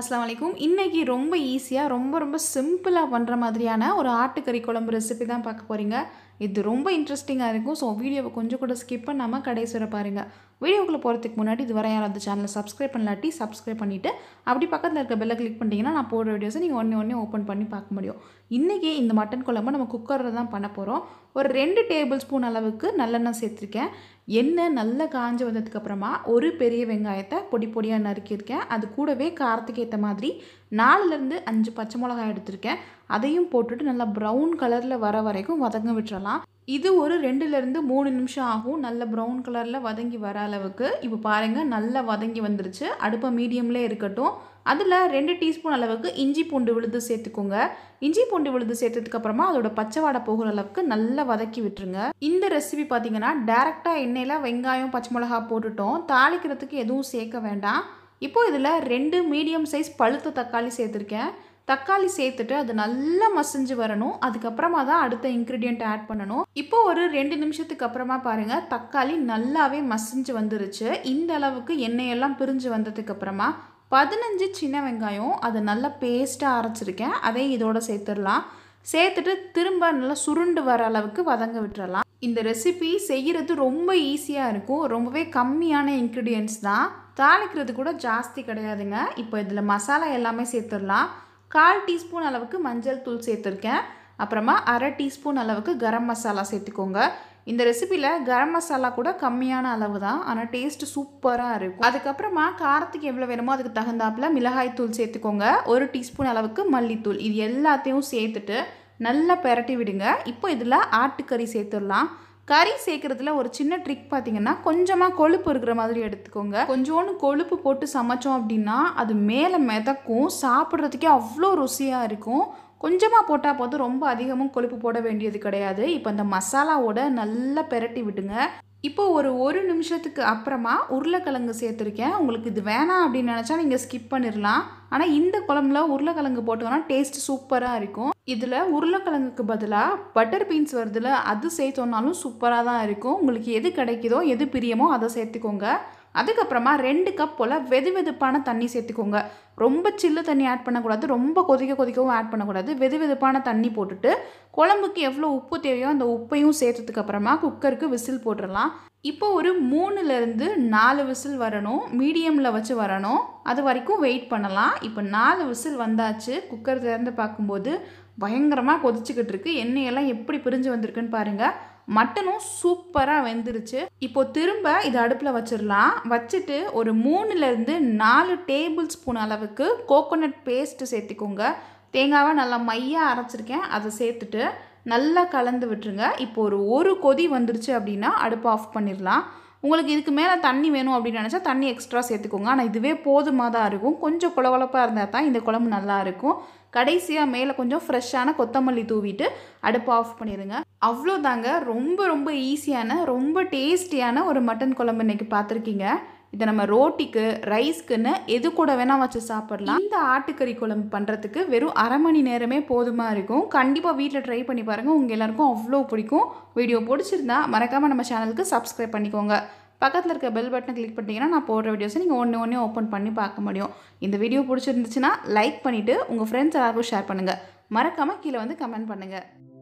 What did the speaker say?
அஸ்லாம் வலைக்கும் இன்றைக்கி ரொம்ப ஈஸியாக ரொம்ப ரொம்ப சிம்பிளாக பண்ணுற மாதிரியான ஒரு ஆட்டுக்கறி குழம்பு ரெசிபி தான் பார்க்க போகிறீங்க இது ரொம்ப இன்ட்ரெஸ்டிங்காக இருக்கும் ஸோ வீடியோவை கொஞ்சம் கூட ஸ்கிப் பண்ணாமல் கடைசி வர பாருங்கள் வீடியோக்குள்ளே போகிறதுக்கு முன்னாடி இதுவரை யாராவது சேனலை சப்ஸ்கிரைப் பண்ணலாட்டி சப்ஸ்கிரைப் பண்ணிவிட்டு அப்படி பக்கத்தில் இருக்க பெல்லை கிளிக் பண்ணிட்டீங்கன்னா நான் போடுற வீடியோஸை நீங்கள் ஒன்று ஒன்று ஓப்பன் பண்ணி பார்க்க முடியும் இன்றைக்கி இந்த மட்டன் குழம்பு நம்ம குக்கரில் தான் பண்ண போகிறோம் ஒரு ரெண்டு டேபிள் ஸ்பூன் அளவுக்கு நல்லெண்ணெய் சேர்த்துருக்கேன் எண்ணெய் நல்லா காஞ்சி வந்ததுக்கப்புறமா ஒரு பெரிய வெங்காயத்தை பொடி பொடியாக நறுக்கியிருக்கேன் அது கூடவே காரத்துக்கு ஏற்ற மாதிரி நாலுலேருந்து அஞ்சு பச்சை மிளகாய் எடுத்திருக்கேன் அதையும் போட்டுட்டு நல்லா ப்ரௌன் கலரில் வர வரைக்கும் வதங்க விட்டுறலாம் இது ஒரு ரெண்டுலேருந்து மூணு நிமிஷம் ஆகும் நல்ல ப்ரௌன் கலரில் வதங்கி வர அளவுக்கு இப்போ பாருங்கள் நல்லா வதங்கி வந்துருச்சு அடுப்பை மீடியம்லே இருக்கட்டும் அதில் ரெண்டு டீஸ்பூன் அளவுக்கு இஞ்சி பூண்டு விழுது சேர்த்துக்கோங்க இஞ்சி பூண்டு விழுது சேர்த்ததுக்கப்புறமா அதோட பச்சை போகிற அளவுக்கு நல்லா வதக்கி விட்டுருங்க இந்த ரெசிபி பார்த்தீங்கன்னா டேரெக்டாக எண்ணெயில் வெங்காயம் பச்சை மிளகா போட்டுட்டோம் தாளிக்கிறதுக்கு எதுவும் சேர்க்க வேண்டாம் இப்போது இதில் ரெண்டு மீடியம் சைஸ் பழுத்த தக்காளி சேர்த்துருக்கேன் தக்காளி சேர்த்துட்டு அது நல்லா மசிஞ்சு வரணும் அதுக்கப்புறமா தான் அடுத்த இன்க்ரீடியண்ட் ஆட் பண்ணணும் இப்போ ஒரு ரெண்டு நிமிஷத்துக்கு அப்புறமா பாருங்கள் தக்காளி நல்லாவே மசிஞ்சு வந்துருச்சு இந்த அளவுக்கு எண்ணெயெல்லாம் பிரிஞ்சு வந்ததுக்கு அப்புறமா பதினஞ்சு சின்ன வெங்காயம் அதை நல்லா பேஸ்ட்டாக அரைச்சிருக்கேன் அதையும் இதோட சேர்த்துடலாம் சேர்த்துட்டு திரும்ப நல்லா சுருண்டு வர அளவுக்கு வதங்க விட்டுறலாம் இந்த ரெசிபி செய்கிறது ரொம்ப ஈஸியாக இருக்கும் ரொம்பவே கம்மியான இன்க்ரீடியன்ஸ் தான் தாளிக்கிறது கூட ஜாஸ்தி கிடையாதுங்க இப்போ இதில் மசாலா எல்லாமே சேர்த்துடலாம் கால் டீஸ்பூன் அளவுக்கு மஞ்சள் தூள் சேர்த்துருக்கேன் அப்புறமா அரை டீஸ்பூன் அளவுக்கு கரம் மசாலா சேர்த்துக்கோங்க இந்த ரெசிபியில் கரம் மசாலா கூட கம்மியான அளவு தான் ஆனால் டேஸ்ட்டு சூப்பராக இருக்கும் அதுக்கப்புறமா காரத்துக்கு எவ்வளோ வேணுமோ அதுக்கு தகுந்தாப்பில் மிளகாய் தூள் சேர்த்துக்கோங்க ஒரு டீஸ்பூன் அளவுக்கு மல்லித்தூள் இது எல்லாத்தையும் சேர்த்துட்டு நல்லா பெரட்டி விடுங்க இப்போ இதில் ஆட்டுக்கறி சேர்த்துடலாம் கறி சேர்க்குறதுல ஒரு சின்ன ட்ரிக் பார்த்தீங்கன்னா கொஞ்சமாக கொழுப்பு இருக்கிற மாதிரி எடுத்துக்கோங்க கொஞ்சோண்டு கொழுப்பு போட்டு சமைச்சோம் அப்படின்னா அது மேலே மிதக்கும் சாப்பிட்றதுக்கே அவ்வளோ ருசியாக இருக்கும் கொஞ்சமாக போட்டால் போதும் ரொம்ப அதிகமும் கொழுப்பு போட வேண்டியது கிடையாது இப்போ அந்த மசாலாவோட நல்லா பெரட்டி விட்டுங்க இப்போ ஒரு ஒரு நிமிஷத்துக்கு அப்புறமா உருளைக்கிழங்கு சேர்த்துருக்கேன் உங்களுக்கு இது வேணாம் அப்படின்னு நினச்சா நீங்கள் ஸ்கிப் பண்ணிடலாம் ஆனால் இந்த குழம்புல உருளைக்கிழங்கு போட்டோன்னா டேஸ்ட் சூப்பராக இருக்கும் இதில் உருளைக்கிழங்குக்கு பதிலாக பட்டர் பீன்ஸ் வருதுல அது சேர்த்தோன்னாலும் சூப்பராக தான் இருக்கும் உங்களுக்கு எது கிடைக்குதோ எது பிரியமோ அதை சேர்த்துக்கோங்க அதுக்கப்புறமா ரெண்டு கப் போல் வெது வெதுப்பான தண்ணி சேர்த்துக்கோங்க ரொம்ப சில்லு தண்ணி ஆட் பண்ணக்கூடாது ரொம்ப கொதிக்க கொதிக்கவும் ஆட் பண்ணக்கூடாது வெது வெதுப்பான தண்ணி போட்டுட்டு குழம்புக்கு எவ்வளோ உப்பு தேவையோ அந்த உப்பையும் சேர்த்ததுக்கப்புறமா குக்கருக்கு விசில் போட்டுடலாம் இப்போ ஒரு மூணுலேருந்து நாலு விசில் வரணும் மீடியமில் வச்சு வரணும் அது வரைக்கும் வெயிட் பண்ணலாம் இப்போ நாலு விசில் வந்தாச்சு குக்கர் திறந்து பார்க்கும்போது பயங்கரமாக கொதிச்சுக்கிட்டு இருக்குது எண்ணெயெல்லாம் எப்படி பிரிஞ்சு வந்திருக்குன்னு பாருங்கள் மட்டனும் சூப்பராக வெந்துருச்சு இப்போ திரும்ப இதை அடுப்பில் வச்சிடலாம் வச்சுட்டு ஒரு மூணுலேருந்து நாலு டேபிள் ஸ்பூன் அளவுக்கு கோகோனட் பேஸ்ட்டு சேர்த்துக்கோங்க தேங்காவை நல்லா மையாக அரைச்சிருக்கேன் அதை சேர்த்துட்டு நல்லா கலந்து விட்டுருங்க இப்போ ஒரு ஒரு கொதி வந்துருச்சு அப்படின்னா அடுப்பை ஆஃப் பண்ணிடலாம் உங்களுக்கு இதுக்கு மேலே தண்ணி வேணும் அப்படின்னு நினச்சா தண்ணி எக்ஸ்ட்ரா சேர்த்துக்கோங்க ஆனால் இதுவே போதுமாக தான் இருக்கும் கொஞ்சம் குளவளப்பாக இருந்தால் தான் இந்த குழம்பு நல்லாயிருக்கும் கடைசியாக மேலே கொஞ்சம் ஃப்ரெஷ்ஷான கொத்தமல்லி தூவிட்டு அடுப்பு ஆஃப் பண்ணிடுங்க அவ்வளோதாங்க ரொம்ப ரொம்ப ஈஸியான ரொம்ப டேஸ்டியான ஒரு மட்டன் குழம்பு இன்றைக்கி பார்த்துருக்கீங்க இதை நம்ம ரோட்டிக்கு ரைஸ்க்குன்னு எது கூட வேணால் வச்சு சாப்பிட்லாம் இந்த ஆட்டுக்கறி குழம்பு பண்ணுறதுக்கு வெறும் அரை மணி நேரமே போதுமாக இருக்கும் கண்டிப்பாக வீட்டில் ட்ரை பண்ணி பாருங்கள் உங்கள் எல்லாருக்கும் அவ்வளோ பிடிக்கும் வீடியோ பிடிச்சிருந்தா மறக்காமல் நம்ம சேனலுக்கு சப்ஸ்கிரைப் பண்ணிக்கோங்க பக்கத்தில் இருக்க பெல் பட்டனை கிளிக் பண்ணிட்டீங்கன்னா நான் போடுற வீடியோஸை நீங்கள் ஒன்று ஒன்றே ஓப்பன் பண்ணி பார்க்க முடியும் இந்த வீடியோ பிடிச்சிருந்துச்சுன்னா லைக் பண்ணிவிட்டு உங்கள் ஃப்ரெண்ட்ஸ் எல்லாருக்கும் ஷேர் பண்ணுங்கள் மறக்காமல் கீழே வந்து கமெண்ட் பண்ணுங்கள்